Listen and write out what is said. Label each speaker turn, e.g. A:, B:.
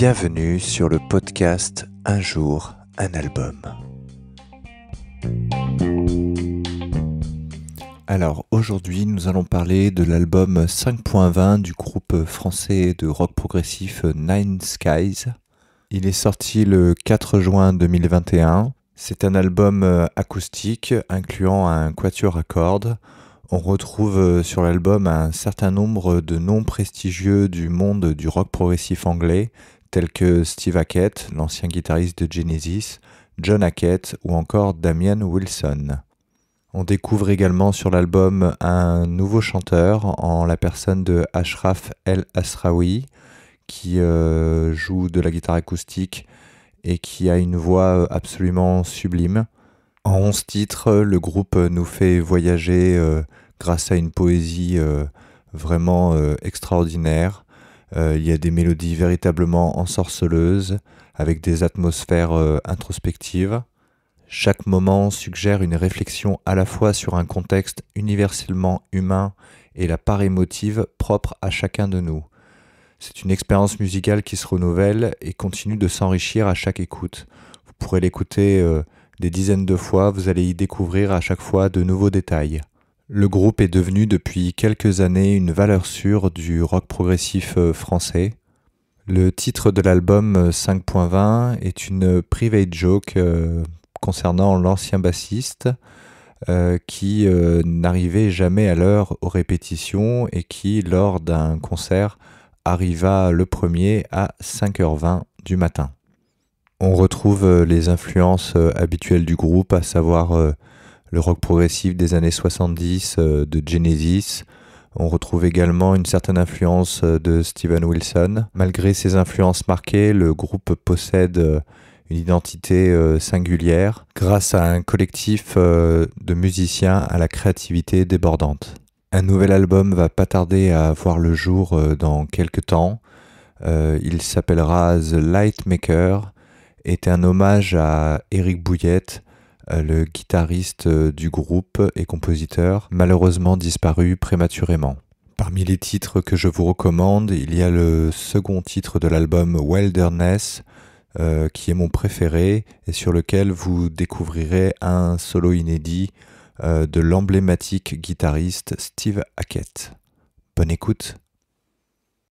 A: Bienvenue sur le podcast Un jour, un album. Alors aujourd'hui nous allons parler de l'album 5.20 du groupe français de rock progressif Nine Skies. Il est sorti le 4 juin 2021. C'est un album euh, acoustique incluant un quatuor à cordes. On retrouve euh, sur l'album un certain nombre de noms prestigieux du monde du rock progressif anglais, tels que Steve Hackett, l'ancien guitariste de Genesis, John Hackett ou encore Damian Wilson. On découvre également sur l'album un nouveau chanteur en la personne de Ashraf El Asraoui, qui euh, joue de la guitare acoustique et qui a une voix absolument sublime. En 11 titres, le groupe nous fait voyager euh, grâce à une poésie euh, vraiment extraordinaire euh, il y a des mélodies véritablement ensorceleuses, avec des atmosphères euh, introspectives. Chaque moment suggère une réflexion à la fois sur un contexte universellement humain et la part émotive propre à chacun de nous. C'est une expérience musicale qui se renouvelle et continue de s'enrichir à chaque écoute. Vous pourrez l'écouter euh, des dizaines de fois, vous allez y découvrir à chaque fois de nouveaux détails. Le groupe est devenu depuis quelques années une valeur sûre du rock progressif euh, français. Le titre de l'album 5.20 euh, est une private joke euh, concernant l'ancien bassiste qui n'arrivait jamais à l'heure aux répétitions et qui, lors d'un concert, arriva le premier à 5h20 du matin. On retrouve les influences habituelles du groupe, à savoir le rock progressif des années 70 euh, de Genesis. On retrouve également une certaine influence euh, de Steven Wilson. Malgré ces influences marquées, le groupe possède euh, une identité singulière grâce à un collectif de musiciens à la créativité débordante. Un nouvel album va pas tarder à voir le jour dans quelques temps. il s'appellera The Lightmaker, est un hommage à Eric Bouillette, euh, le guitariste euh, du groupe et compositeur, malheureusement disparu prématurément. Parmi les titres que je vous recommande, il y a le second titre de l'album Wilderness, euh, qui est mon préféré et sur lequel vous découvrirez un solo inédit de l'emblématique guitariste Steve Hackett. Bonne écoute